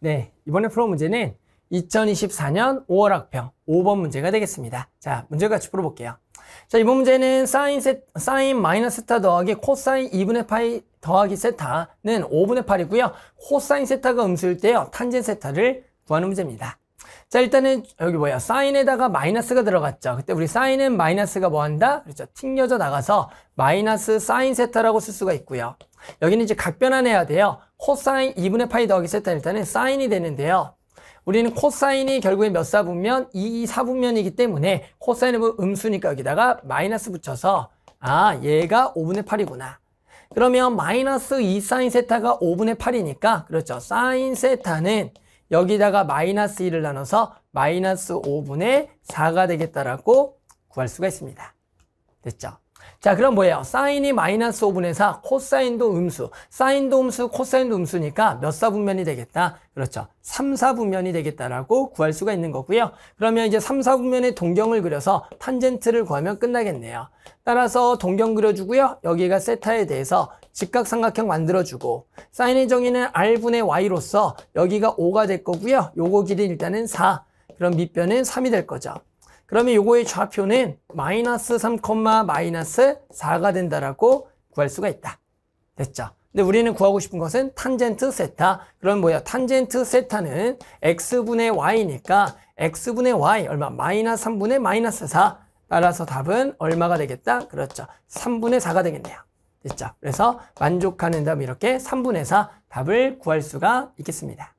네, 이번에 풀어 문제는 2024년 5월 학평 5번 문제가 되겠습니다. 자, 문제 같이 풀어볼게요. 자, 이번 문제는 사인, 세, 사인 마이너스 세타 더하기 코사인 2분의 파이 더하기 세타는 5분의 8이고요. 코사인 세타가 음수일 때요. 탄젠 세타를 구하는 문제입니다. 자, 일단은 여기 뭐야 사인에다가 마이너스가 들어갔죠. 그때 우리 사인은 마이너스가 뭐 한다? 그렇죠. 튕겨져 나가서 마이너스 사인 세타라고 쓸 수가 있고요. 여기는 이제 각변환해야 돼요. 코사인 2분의 파이 더하기 세타일 때는 사인이 되는데요. 우리는 코사인이 결국에 몇 사분면? 2, 4분면이기 때문에 코사인은 음수니까 여기다가 마이너스 붙여서 아 얘가 5분의 8이구나. 그러면 마이너스 2 사인 세타가 5분의 8이니까 그렇죠. 사인 세타는 여기다가 마이너스 2를 나눠서 마이너스 5분의 4가 되겠다라고 구할 수가 있습니다. 됐죠? 자 그럼 뭐예요? 사인이 마이너스 5분의 4, 코사인도 음수, 사인도 음수, 코사인도 음수니까 몇 사분면이 되겠다? 그렇죠. 3, 4분면이 되겠다라고 구할 수가 있는 거고요. 그러면 이제 3, 4분면의 동경을 그려서 탄젠트를 구하면 끝나겠네요. 따라서 동경 그려주고요. 여기가 세타에 대해서 직각삼각형 만들어주고 사인의 정의는 R분의 Y로서 여기가 5가 될 거고요. 요거 길이 일단은 4, 그럼 밑변은 3이 될 거죠. 그러면 요거의 좌표는 마이너스 3, 마이너스 4가 된다라고 구할 수가 있다. 됐죠? 근데 우리는 구하고 싶은 것은 탄젠트 세타. 그럼 뭐야? 탄젠트 세타는 x분의 y니까 x분의 y 얼마? 마이너스 3분의 마이너스 4. 따라서 답은 얼마가 되겠다? 그렇죠. 3분의 4가 되겠네요. 됐죠? 그래서 만족하는 답 이렇게 3분의 4 답을 구할 수가 있겠습니다.